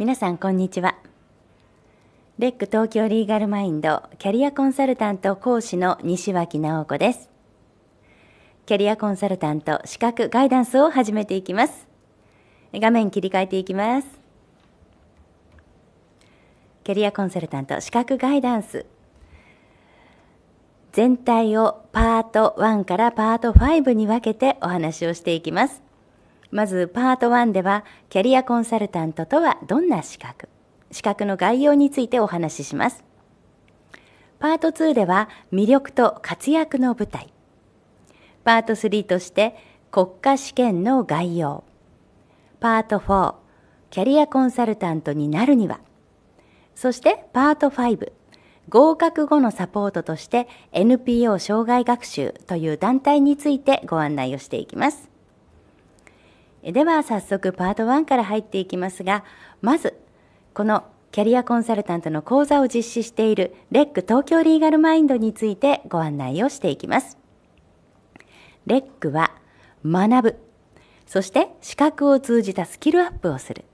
皆さんこんにちはレック東京リーガルマインドキャリアコンサルタント講師の西脇直子ですキャリアコンサルタント資格ガイダンスを始めていきます画面切り替えていきますキャリアコンサルタント資格ガイダンス全体をパート1からパート5に分けてお話をしていきますまずパート1ではキャリアコンサルタントとはどんな資格資格の概要についてお話ししますパート2では魅力と活躍の舞台パート3として国家試験の概要パート4キャリアコンサルタントになるにはそしてパート5合格後のサポートとして NPO 障害学習という団体についてご案内をしていきます。では早速パート1から入っていきますが、まず、このキャリアコンサルタントの講座を実施しているレック東京リーガルマインドについてご案内をしていきます。レックは学ぶ、そして資格を通じたスキルアップをする、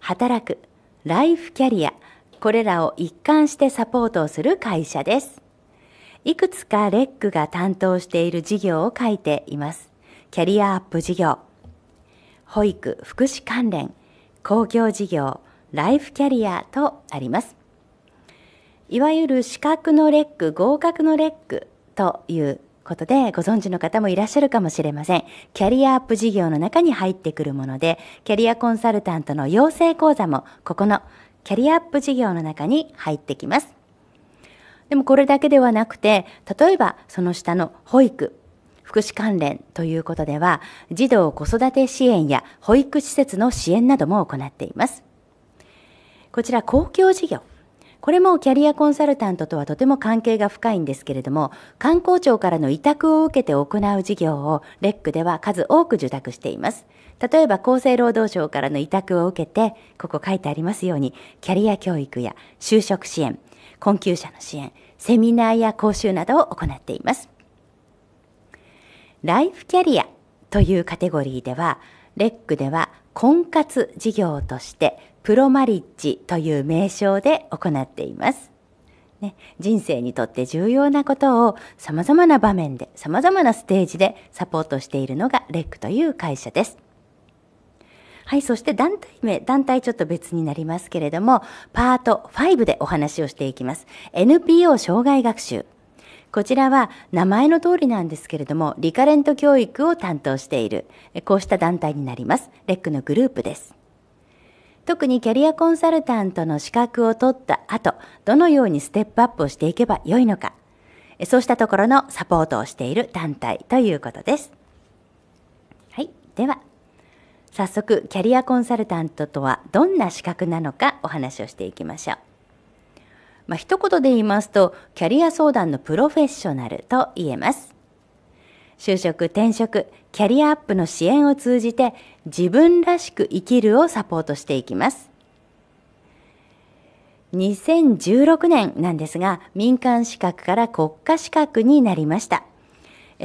働く、ライフキャリア、これらを一貫してサポートをする会社です。いくつかレックが担当している事業を書いています。キャリアアップ事業、保育・福祉関連、公共事業、ライフキャリアとあります。いわゆる資格のレック、合格のレックということでご存知の方もいらっしゃるかもしれません。キャリアアップ事業の中に入ってくるもので、キャリアコンサルタントの養成講座もここのキャリアアップ事業の中に入ってきます。でもこれだけではなくて、例えばその下の保育、福祉関連ということでは、児童子育て支援や保育施設の支援なども行っています。こちら公共事業。これもキャリアコンサルタントとはとても関係が深いんですけれども、観光庁からの委託を受けて行う事業をレックでは数多く受託しています。例えば厚生労働省からの委託を受けて、ここ書いてありますように、キャリア教育や就職支援、困窮者の支援、セミナーや講習などを行っています。ライフキャリアというカテゴリーでは、レックでは婚活事業としてプロマリッジという名称で行っています。ね、人生にとって重要なことを様々な場面で様々なステージでサポートしているのがレックという会社です。はい、そして団体名、団体ちょっと別になりますけれども、パート5でお話をしていきます。NPO 障害学習。こちらは名前の通りなんですけれども、リカレント教育を担当している、こうした団体になります。レックのグループです。特にキャリアコンサルタントの資格を取った後、どのようにステップアップをしていけばよいのか、そうしたところのサポートをしている団体ということです。はい、では、早速、キャリアコンサルタントとはどんな資格なのかお話をしていきましょう。まあ、一言で言いますと、キャリア相談のプロフェッショナルと言えます。就職、転職、キャリアアップの支援を通じて、自分らしく生きるをサポートしていきます。2016年なんですが、民間資格から国家資格になりました。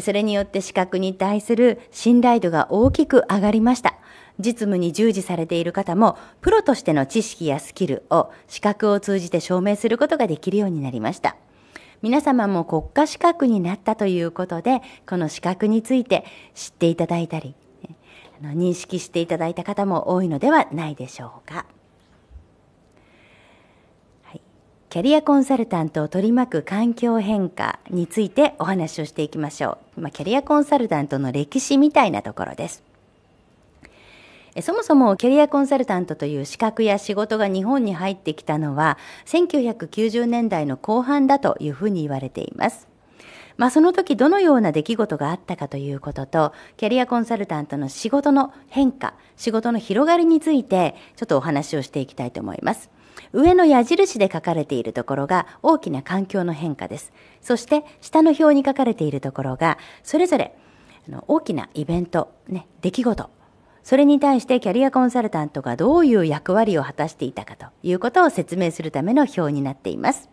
それによって資格に対する信頼度が大きく上がりました。実務に従事されている方も、プロとしての知識やスキルを資格を通じて証明することができるようになりました。皆様も国家資格になったということで、この資格について知っていただいたり、認識していただいた方も多いのではないでしょうか。キャリアコンサルタントを取り巻く環境変化についてお話をしていきましょう。まあ、キャリアコンサルタントの歴史みたいなところです。そもそもキャリアコンサルタントという資格や仕事が日本に入ってきたのは1990年代の後半だというふうに言われています。まあ、その時どのような出来事があったかということと、キャリアコンサルタントの仕事の変化、仕事の広がりについて、ちょっとお話をしていきたいと思います。上の矢印で書かれているところが大きな環境の変化です。そして下の表に書かれているところが、それぞれ大きなイベント、ね、出来事それに対してキャリアコンサルタントがどういう役割を果たしていたかということを説明するための表になっています。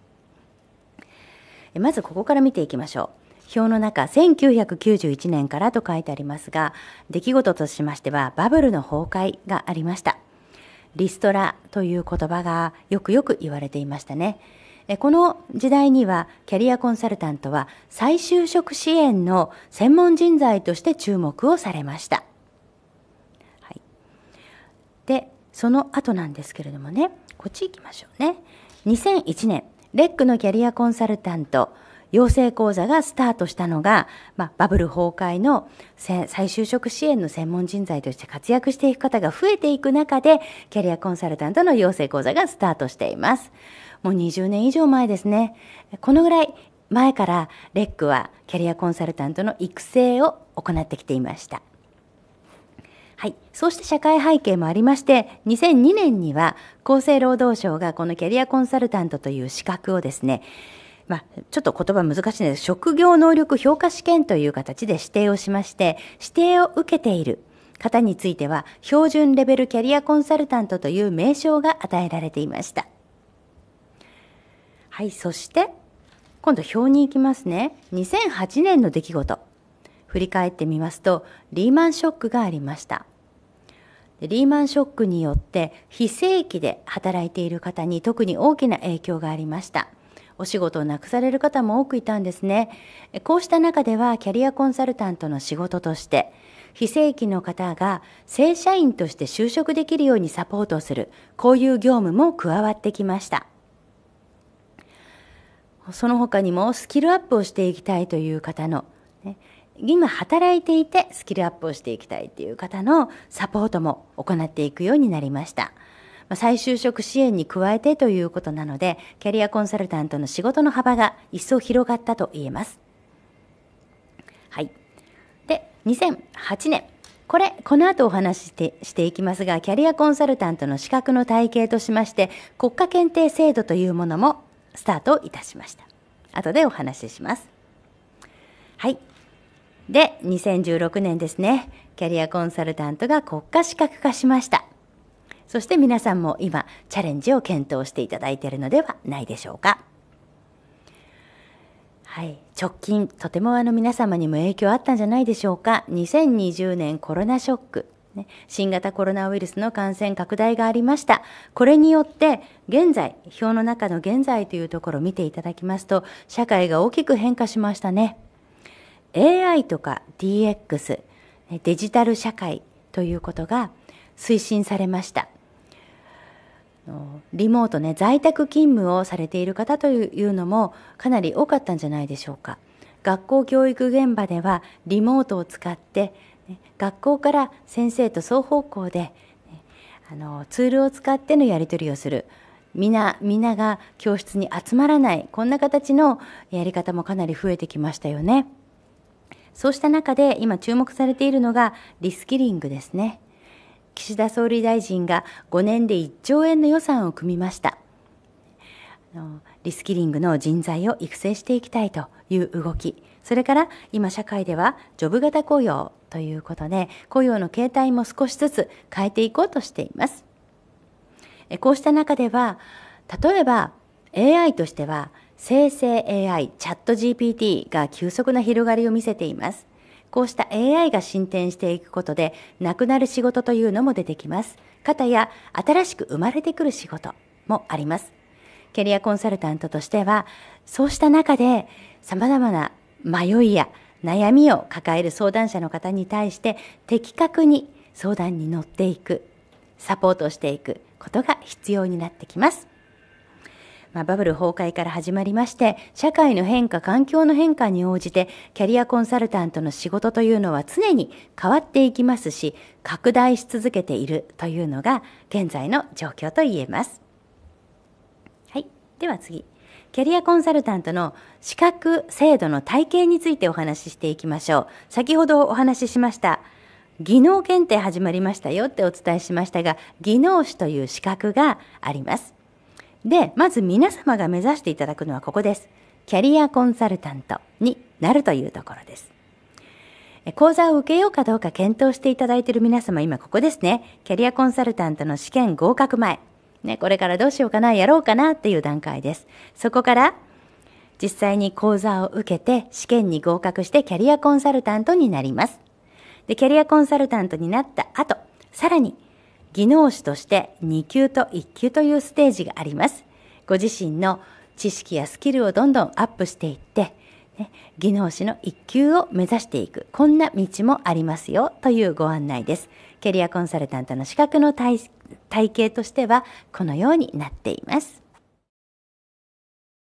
まずここから見ていきましょう。表の中、1991年からと書いてありますが、出来事としましてはバブルの崩壊がありました。リストラという言葉がよくよく言われていましたね。この時代にはキャリアコンサルタントは再就職支援の専門人材として注目をされました。その後なんですけれどもねこっち行きましょうね2001年レックのキャリアコンサルタント養成講座がスタートしたのが、まあ、バブル崩壊の再就職支援の専門人材として活躍していく方が増えていく中で、キャリアコンサルタントの養成講座がスタートしています。もう20年以上前ですね。このぐらい前からレックはキャリアコンサルタントの育成を行ってきていました。はい、そうして社会背景もありまして2002年には厚生労働省がこのキャリアコンサルタントという資格をですねまあ、ちょっと言葉難しいんです職業能力評価試験という形で指定をしまして、指定を受けている方については、標準レベルキャリアコンサルタントという名称が与えられていました。はい、そして、今度表に行きますね。2008年の出来事。振り返ってみますとリーマンショックがありましたリーマンショックによって非正規で働いている方に特に大きな影響がありましたお仕事をなくされる方も多くいたんですねこうした中ではキャリアコンサルタントの仕事として非正規の方が正社員として就職できるようにサポートするこういう業務も加わってきましたその他にもスキルアップをしていきたいという方の、ね、今働いていてスキルアップをしていきたいっていう方のサポートも行っていくようになりました。再就職支援に加えてということなので、キャリアコンサルタントの仕事の幅が一層広がったと言えます。はい。で、2008年。これ、この後お話ししてしていきますが、キャリアコンサルタントの資格の体系としまして、国家検定制度というものもスタートいたしました。後でお話しします。はい。で、2016年ですね、キャリアコンサルタントが国家資格化しました。そして皆さんも今、チャレンジを検討していただいているのではないでしょうか。はい、直近、とてもあの皆様にも影響あったんじゃないでしょうか。2020年コロナショック。新型コロナウイルスの感染拡大がありました。これによって、現在、表の中の現在というところを見ていただきますと、社会が大きく変化しましたね。AI とか DX デジタル社会ということが推進されましたリモートね在宅勤務をされている方というのもかなり多かったんじゃないでしょうか学校教育現場ではリモートを使って学校から先生と双方向であのツールを使ってのやり取りをするみ皆なみなが教室に集まらないこんな形のやり方もかなり増えてきましたよね。そうした中で今注目されているのがリスキリングですね。岸田総理大臣が5年で1兆円の予算を組みました。リスキリングの人材を育成していきたいという動き、それから今社会ではジョブ型雇用ということで、雇用の形態も少しずつ変えていこうとしています。こうした中では、例えば AI としては生成 AI、チャット GPT が急速な広がりを見せています。こうした AI が進展していくことで、なくなる仕事というのも出てきます。かたや、新しく生まれてくる仕事もあります。キャリアコンサルタントとしては、そうした中で、様々な迷いや悩みを抱える相談者の方に対して、的確に相談に乗っていく、サポートしていくことが必要になってきます。まあ、バブル崩壊から始まりまして、社会の変化、環境の変化に応じて、キャリアコンサルタントの仕事というのは常に変わっていきますし、拡大し続けているというのが、現在の状況と言えます。はい。では次。キャリアコンサルタントの資格制度の体系についてお話ししていきましょう。先ほどお話ししました。技能検定始まりましたよってお伝えしましたが、技能士という資格があります。で、まず皆様が目指していただくのはここです。キャリアコンサルタントになるというところです。講座を受けようかどうか検討していただいている皆様、今ここですね。キャリアコンサルタントの試験合格前。ね、これからどうしようかな、やろうかなっていう段階です。そこから、実際に講座を受けて、試験に合格してキャリアコンサルタントになります。で、キャリアコンサルタントになった後、さらに、技能士として2級と1級というステージがあります。ご自身の知識やスキルをどんどんアップしていって、ね、技能士の1級を目指していく、こんな道もありますよというご案内です。キャリアコンサルタントの資格の体系としては、このようになっています。